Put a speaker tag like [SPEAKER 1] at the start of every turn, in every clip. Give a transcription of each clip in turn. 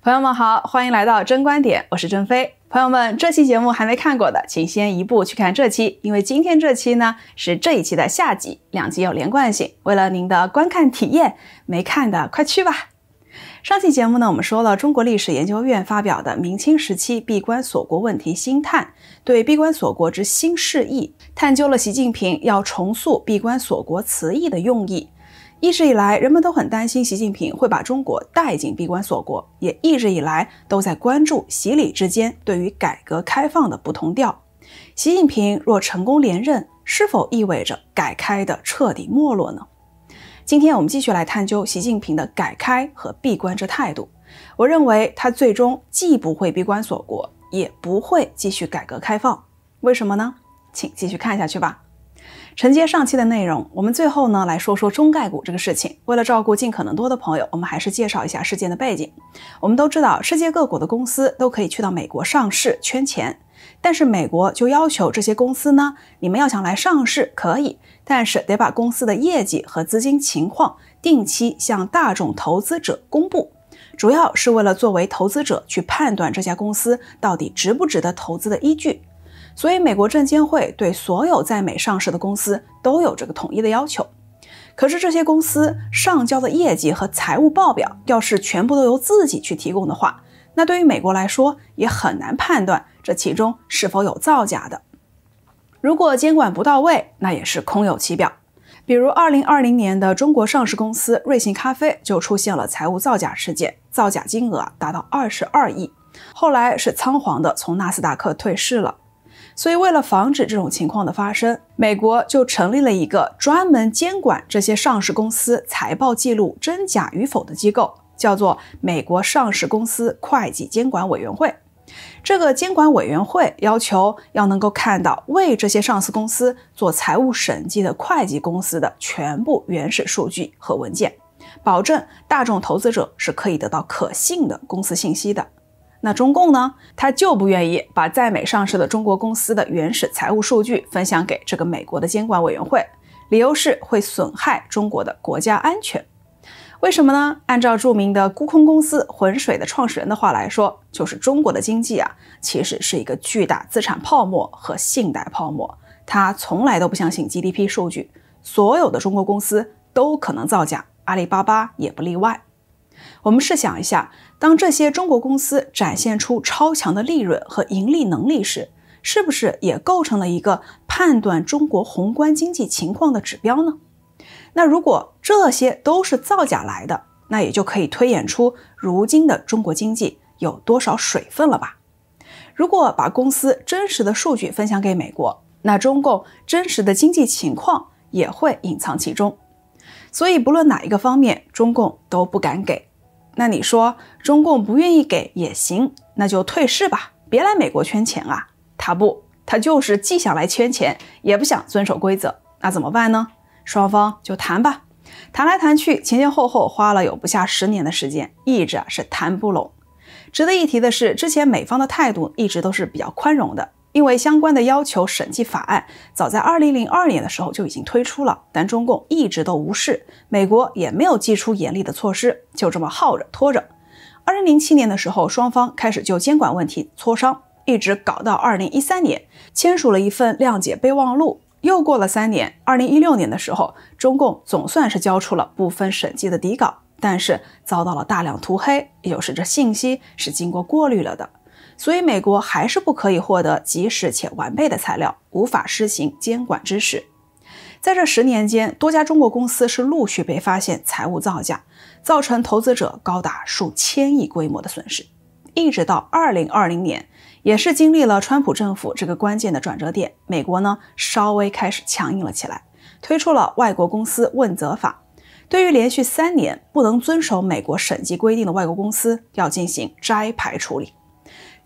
[SPEAKER 1] 朋友们好，欢迎来到真观点，我是郑飞。朋友们，这期节目还没看过的，请先一步去看这期，因为今天这期呢是这一期的下集，两集有连贯性。为了您的观看体验，没看的快去吧。上期节目呢，我们说了中国历史研究院发表的《明清时期闭关锁国问题新探》，对闭关锁国之新释义，探究了习近平要重塑闭关锁国词义的用意。一直以来，人们都很担心习近平会把中国带进闭关锁国，也一直以来都在关注习李之间对于改革开放的不同调。习近平若成功连任，是否意味着改开的彻底没落呢？今天我们继续来探究习近平的改开和闭关之态度。我认为他最终既不会闭关锁国，也不会继续改革开放。为什么呢？请继续看下去吧。承接上期的内容，我们最后呢来说说中概股这个事情。为了照顾尽可能多的朋友，我们还是介绍一下事件的背景。我们都知道，世界各国的公司都可以去到美国上市圈钱，但是美国就要求这些公司呢，你们要想来上市可以，但是得把公司的业绩和资金情况定期向大众投资者公布，主要是为了作为投资者去判断这家公司到底值不值得投资的依据。所以，美国证监会对所有在美上市的公司都有这个统一的要求。可是，这些公司上交的业绩和财务报表要是全部都由自己去提供的话，那对于美国来说也很难判断这其中是否有造假的。如果监管不到位，那也是空有其表。比如，二零二零年的中国上市公司瑞幸咖啡就出现了财务造假事件，造假金额达到二十二亿，后来是仓皇的从纳斯达克退市了。所以，为了防止这种情况的发生，美国就成立了一个专门监管这些上市公司财报记录真假与否的机构，叫做美国上市公司会计监管委员会。这个监管委员会要求要能够看到为这些上市公司做财务审计的会计公司的全部原始数据和文件，保证大众投资者是可以得到可信的公司信息的。那中共呢？他就不愿意把在美上市的中国公司的原始财务数据分享给这个美国的监管委员会，理由是会损害中国的国家安全。为什么呢？按照著名的沽空公司浑水的创始人的话来说，就是中国的经济啊，其实是一个巨大资产泡沫和信贷泡沫。他从来都不相信 GDP 数据，所有的中国公司都可能造假，阿里巴巴也不例外。我们试想一下。当这些中国公司展现出超强的利润和盈利能力时，是不是也构成了一个判断中国宏观经济情况的指标呢？那如果这些都是造假来的，那也就可以推演出如今的中国经济有多少水分了吧？如果把公司真实的数据分享给美国，那中共真实的经济情况也会隐藏其中。所以，不论哪一个方面，中共都不敢给。那你说中共不愿意给也行，那就退市吧，别来美国圈钱啊！他不，他就是既想来圈钱，也不想遵守规则，那怎么办呢？双方就谈吧，谈来谈去，前前后后花了有不下十年的时间，一直啊是谈不拢。值得一提的是，之前美方的态度一直都是比较宽容的。因为相关的要求审计法案早在2002年的时候就已经推出了，但中共一直都无视，美国也没有祭出严厉的措施，就这么耗着拖着。2007年的时候，双方开始就监管问题磋商，一直搞到2013年，签署了一份谅解备忘录。又过了三年，2016年的时候，中共总算是交出了部分审计的底稿，但是遭到了大量涂黑，有时这信息是经过过滤了的。所以，美国还是不可以获得及时且完备的材料，无法施行监管知识。在这十年间，多家中国公司是陆续被发现财务造假，造成投资者高达数千亿规模的损失。一直到二零二零年，也是经历了川普政府这个关键的转折点，美国呢稍微开始强硬了起来，推出了外国公司问责法，对于连续三年不能遵守美国审计规定的外国公司，要进行摘牌处理。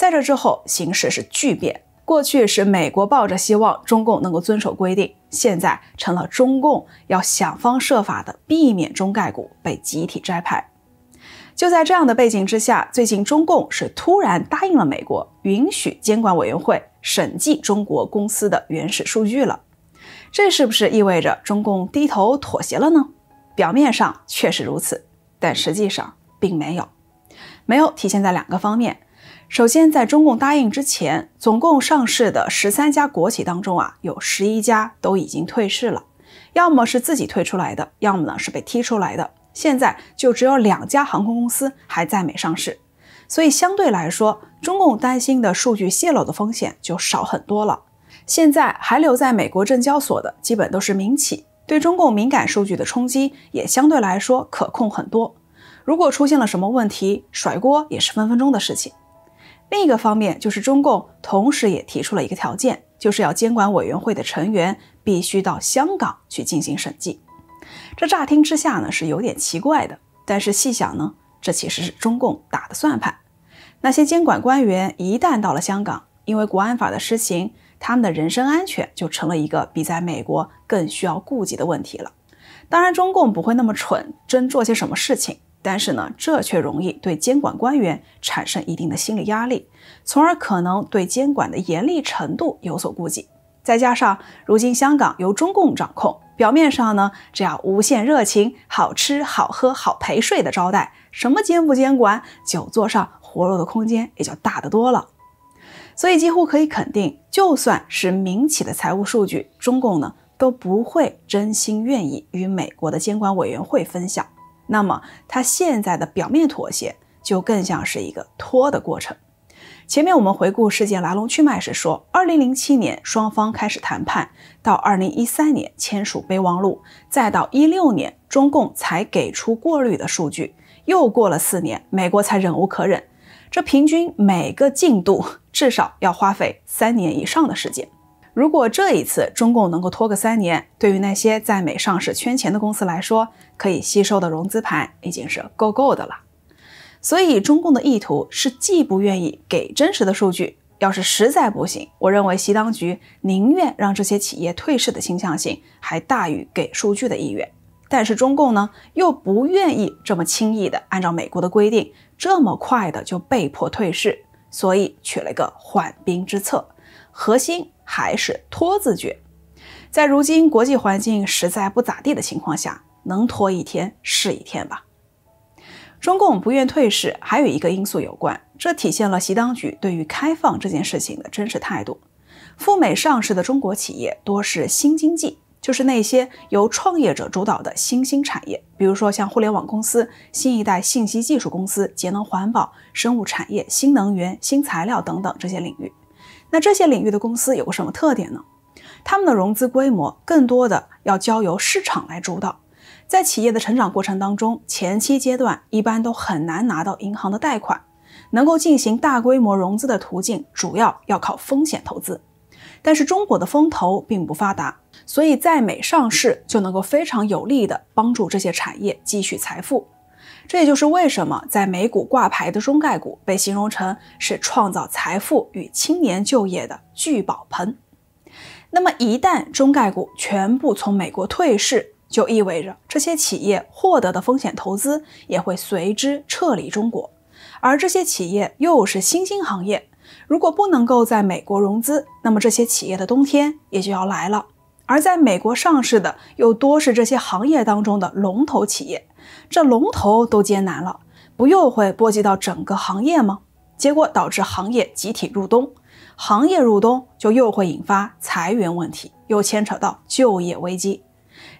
[SPEAKER 1] 在这之后，形势是巨变。过去是美国抱着希望中共能够遵守规定，现在成了中共要想方设法的避免中概股被集体摘牌。就在这样的背景之下，最近中共是突然答应了美国，允许监管委员会审计中国公司的原始数据了。这是不是意味着中共低头妥协了呢？表面上确实如此，但实际上并没有。没有体现在两个方面。首先，在中共答应之前，总共上市的十三家国企当中啊，有十一家都已经退市了，要么是自己退出来的，要么呢是被踢出来的。现在就只有两家航空公司还在美上市，所以相对来说，中共担心的数据泄露的风险就少很多了。现在还留在美国证交所的基本都是民企，对中共敏感数据的冲击也相对来说可控很多。如果出现了什么问题，甩锅也是分分钟的事情。另一个方面就是中共同时也提出了一个条件，就是要监管委员会的成员必须到香港去进行审计。这乍听之下呢是有点奇怪的，但是细想呢，这其实是中共打的算盘。那些监管官员一旦到了香港，因为国安法的施行，他们的人身安全就成了一个比在美国更需要顾及的问题了。当然，中共不会那么蠢，真做些什么事情。但是呢，这却容易对监管官员产生一定的心理压力，从而可能对监管的严厉程度有所顾忌。再加上如今香港由中共掌控，表面上呢只要无限热情、好吃好喝、好陪睡的招待，什么监不监管，酒桌上活络的空间也就大得多了。所以几乎可以肯定，就算是民企的财务数据，中共呢都不会真心愿意与美国的监管委员会分享。那么，他现在的表面妥协就更像是一个拖的过程。前面我们回顾事件来龙去脉时说，二零零七年双方开始谈判，到二零一三年签署备忘录，再到一六年中共才给出过滤的数据，又过了四年，美国才忍无可忍。这平均每个进度至少要花费三年以上的时间。如果这一次中共能够拖个三年，对于那些在美上市圈钱的公司来说，可以吸收的融资盘已经是够够的了。所以中共的意图是既不愿意给真实的数据，要是实在不行，我认为习当局宁愿让这些企业退市的倾向性还大于给数据的意愿。但是中共呢，又不愿意这么轻易的按照美国的规定，这么快的就被迫退市，所以取了一个缓兵之策，核心。还是拖字诀。在如今国际环境实在不咋地的情况下，能拖一天是一天吧。中共不愿退市还有一个因素有关，这体现了习当局对于开放这件事情的真实态度。赴美上市的中国企业多是新经济，就是那些由创业者主导的新兴产业，比如说像互联网公司、新一代信息技术公司、节能环保、生物产业、新能源、新材料等等这些领域。那这些领域的公司有个什么特点呢？他们的融资规模更多的要交由市场来主导，在企业的成长过程当中，前期阶段一般都很难拿到银行的贷款，能够进行大规模融资的途径主要要靠风险投资，但是中国的风投并不发达，所以在美上市就能够非常有力的帮助这些产业积蓄财富。这也就是为什么在美股挂牌的中概股被形容成是创造财富与青年就业的聚宝盆。那么，一旦中概股全部从美国退市，就意味着这些企业获得的风险投资也会随之撤离中国。而这些企业又是新兴行业，如果不能够在美国融资，那么这些企业的冬天也就要来了。而在美国上市的又多是这些行业当中的龙头企业。这龙头都艰难了，不又会波及到整个行业吗？结果导致行业集体入冬，行业入冬就又会引发裁员问题，又牵扯到就业危机，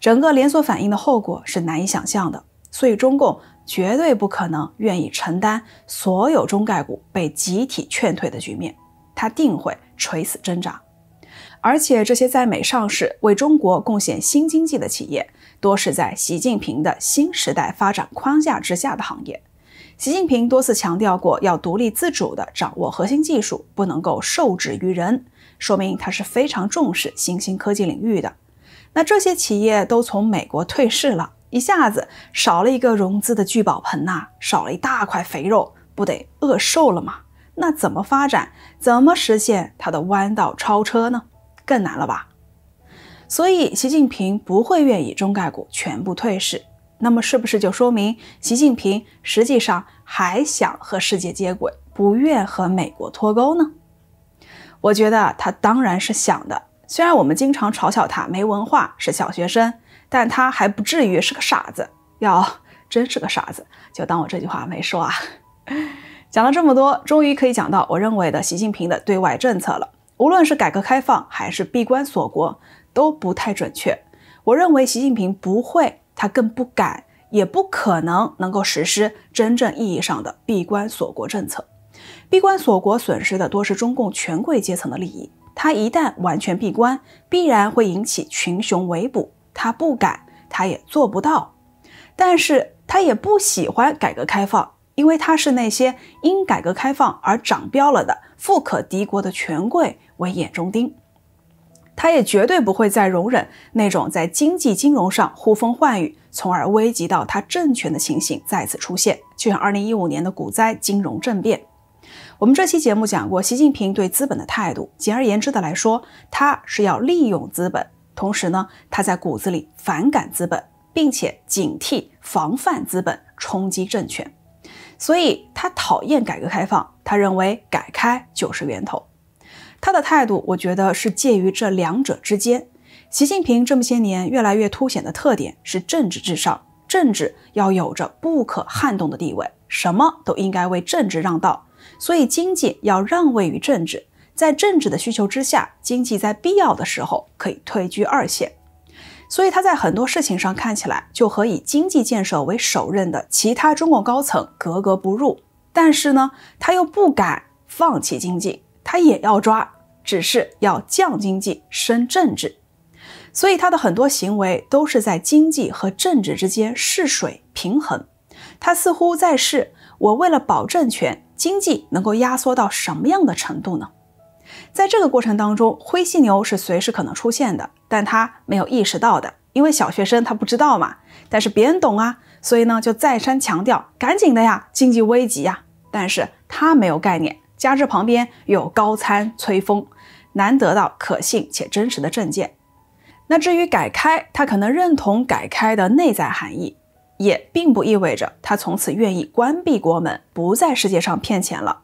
[SPEAKER 1] 整个连锁反应的后果是难以想象的。所以中共绝对不可能愿意承担所有中概股被集体劝退的局面，他定会垂死挣扎。而且这些在美上市、为中国贡献新经济的企业，多是在习近平的新时代发展框架之下的行业。习近平多次强调过，要独立自主的掌握核心技术，不能够受制于人，说明他是非常重视新兴科技领域的。那这些企业都从美国退市了，一下子少了一个融资的聚宝盆呐，少了一大块肥肉，不得饿瘦了吗？那怎么发展？怎么实现它的弯道超车呢？更难了吧？所以习近平不会愿意中概股全部退市。那么，是不是就说明习近平实际上还想和世界接轨，不愿和美国脱钩呢？我觉得他当然是想的。虽然我们经常嘲笑他没文化是小学生，但他还不至于是个傻子。要真是个傻子，就当我这句话没说啊！讲了这么多，终于可以讲到我认为的习近平的对外政策了。无论是改革开放还是闭关锁国都不太准确。我认为习近平不会，他更不敢，也不可能能够实施真正意义上的闭关锁国政策。闭关锁国损失的多是中共权贵阶层的利益。他一旦完全闭关，必然会引起群雄围捕。他不敢，他也做不到。但是他也不喜欢改革开放。因为他是那些因改革开放而长膘了的富可敌国的权贵为眼中钉，他也绝对不会再容忍那种在经济金融上呼风唤雨，从而危及到他政权的情形再次出现。就像二零一五年的股灾、金融政变，我们这期节目讲过习近平对资本的态度。简而言之的来说，他是要利用资本，同时呢，他在骨子里反感资本，并且警惕防范资本冲击政权。所以他讨厌改革开放，他认为改开就是源头。他的态度，我觉得是介于这两者之间。习近平这么些年越来越凸显的特点是政治至上，政治要有着不可撼动的地位，什么都应该为政治让道，所以经济要让位于政治，在政治的需求之下，经济在必要的时候可以退居二线。所以他在很多事情上看起来就和以经济建设为首任的其他中共高层格格不入，但是呢，他又不敢放弃经济，他也要抓，只是要降经济升政治。所以他的很多行为都是在经济和政治之间试水平衡。他似乎在试：我为了保政权，经济能够压缩到什么样的程度呢？在这个过程当中，灰犀牛是随时可能出现的，但他没有意识到的，因为小学生他不知道嘛。但是别人懂啊，所以呢就再三强调，赶紧的呀，经济危急呀。但是他没有概念，加之旁边有高参崔峰，难得到可信且真实的证件。那至于改开，他可能认同改开的内在含义，也并不意味着他从此愿意关闭国门，不在世界上骗钱了。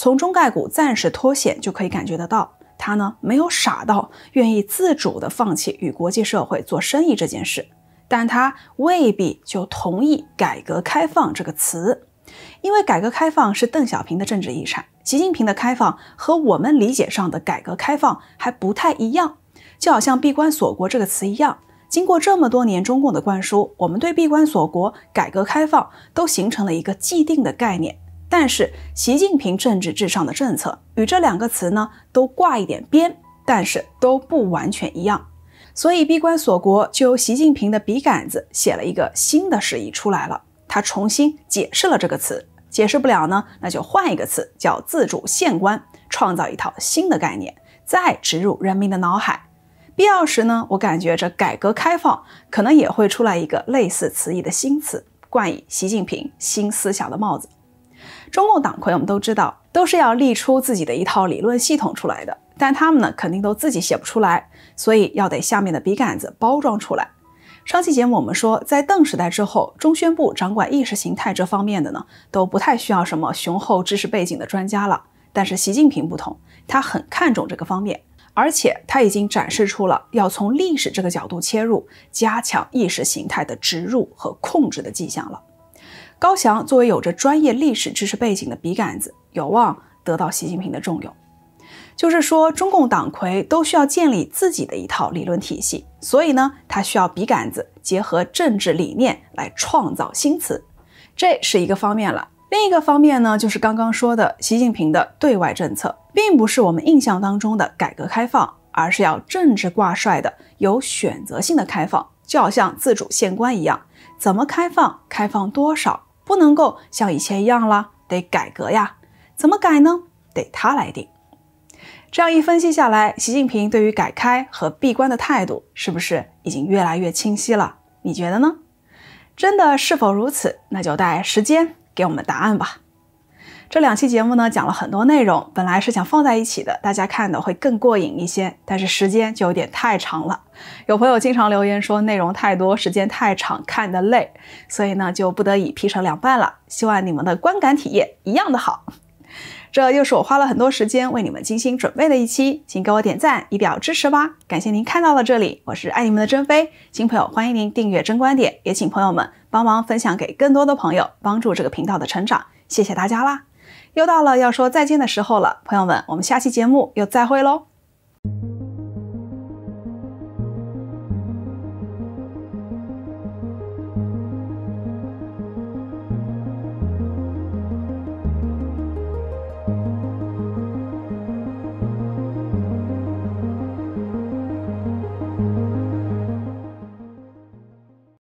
[SPEAKER 1] 从中概股暂时脱险，就可以感觉得到，他呢没有傻到愿意自主的放弃与国际社会做生意这件事，但他未必就同意“改革开放”这个词，因为“改革开放”是邓小平的政治遗产，习近平的开放和我们理解上的“改革开放”还不太一样，就好像“闭关锁国”这个词一样，经过这么多年中共的灌输，我们对“闭关锁国”“改革开放”都形成了一个既定的概念。但是，习近平政治至上的政策与这两个词呢，都挂一点边，但是都不完全一样。所以，闭关锁国就由习近平的笔杆子写了一个新的释义出来了。他重新解释了这个词，解释不了呢，那就换一个词，叫自主限关，创造一套新的概念，再植入人民的脑海。必要时呢，我感觉这改革开放可能也会出来一个类似词义的新词，冠以习近平新思想的帽子。中共党魁我们都知道，都是要立出自己的一套理论系统出来的，但他们呢，肯定都自己写不出来，所以要得下面的笔杆子包装出来。上期节目我们说，在邓时代之后，中宣部掌管意识形态这方面的呢，都不太需要什么雄厚知识背景的专家了。但是习近平不同，他很看重这个方面，而且他已经展示出了要从历史这个角度切入，加强意识形态的植入和控制的迹象了。高翔作为有着专业历史知识背景的笔杆子，有望得到习近平的重用。就是说，中共党魁都需要建立自己的一套理论体系，所以呢，他需要笔杆子结合政治理念来创造新词，这是一个方面了。另一个方面呢，就是刚刚说的，习近平的对外政策并不是我们印象当中的改革开放，而是要政治挂帅的有选择性的开放，就好像自主县官一样，怎么开放，开放多少。不能够像以前一样了，得改革呀。怎么改呢？得他来定。这样一分析下来，习近平对于改开和闭关的态度，是不是已经越来越清晰了？你觉得呢？真的是否如此？那就待时间给我们答案吧。这两期节目呢讲了很多内容，本来是想放在一起的，大家看的会更过瘾一些，但是时间就有点太长了。有朋友经常留言说内容太多，时间太长，看的累，所以呢就不得已劈成两半了。希望你们的观感体验一样的好。这又是我花了很多时间为你们精心准备的一期，请给我点赞以表支持吧。感谢您看到了这里，我是爱你们的珍妃。新朋友欢迎您订阅真观点，也请朋友们帮忙分享给更多的朋友，帮助这个频道的成长。谢谢大家啦！又到了要说再见的时候了，朋友们，我们下期节目又再会喽。